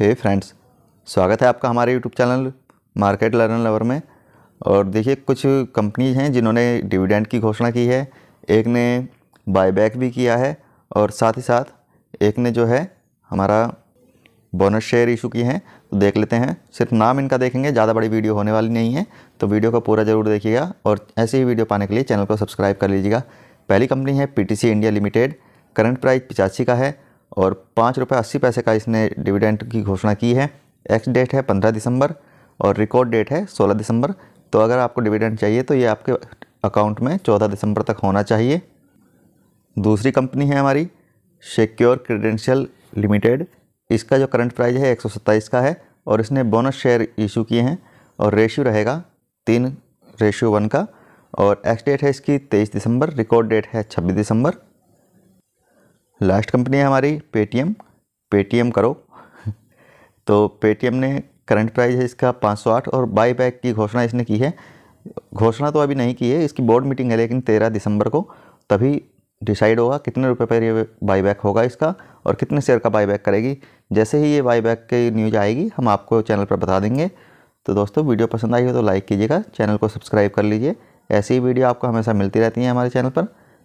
हे hey friends स्वागत है आपका हमारे YouTube channel market learn lover में और देखिए कुछ कंपनीज हैं जिन्होंने डिविडेंड की घोषणा की है एक ने बायबैक भी किया है और साथ ही साथ एक ने जो है हमारा बोनस शेयर इशू किए हैं तो देख लेते हैं सिर्फ नाम इनका देखेंगे ज़्यादा बड़ी वीडियो होने वाली नहीं है तो वीडियो को पूरा ज़रूर देखिएगा और ऐसी ही वीडियो पाने के लिए चैनल को सब्सक्राइब कर लीजिएगा पहली कंपनी है P India limited current price पिचासी का है और पाँच रुपये अस्सी पैसे का इसने डिविडेंड की घोषणा की है एक्स डेट है पंद्रह दिसंबर और रिकॉर्ड डेट है सोलह दिसंबर तो अगर आपको डिविडेंड चाहिए तो ये आपके अकाउंट में चौदह दिसंबर तक होना चाहिए दूसरी कंपनी है हमारी सिक्योर क्रेडेंशियल लिमिटेड इसका जो करंट प्राइस है एक का है और इसने बोनस शेयर इशू किए हैं और रेशियो रहेगा तीन रेशियो वन का और एक्स डेट है इसकी तेईस दिसंबर रिकॉर्ड डेट है छब्बीस दिसंबर लास्ट कंपनी है हमारी पेटीएम पेटीएम करो तो पेटीएम ने करंट प्राइस है इसका 508 और बाई बैक की घोषणा इसने की है घोषणा तो अभी नहीं की है इसकी बोर्ड मीटिंग है लेकिन तेरह दिसंबर को तभी डिसाइड होगा कितने रुपए पर ये बाईबैक होगा इसका और कितने शेयर का बाईबैक करेगी जैसे ही ये बाईबैक की न्यूज आएगी हम आपको चैनल पर बता देंगे तो दोस्तों वीडियो पसंद आई हो तो लाइक कीजिएगा चैनल को सब्सक्राइब कर लीजिए ऐसी ही वीडियो आपको हमेशा मिलती रहती है हमारे चैनल पर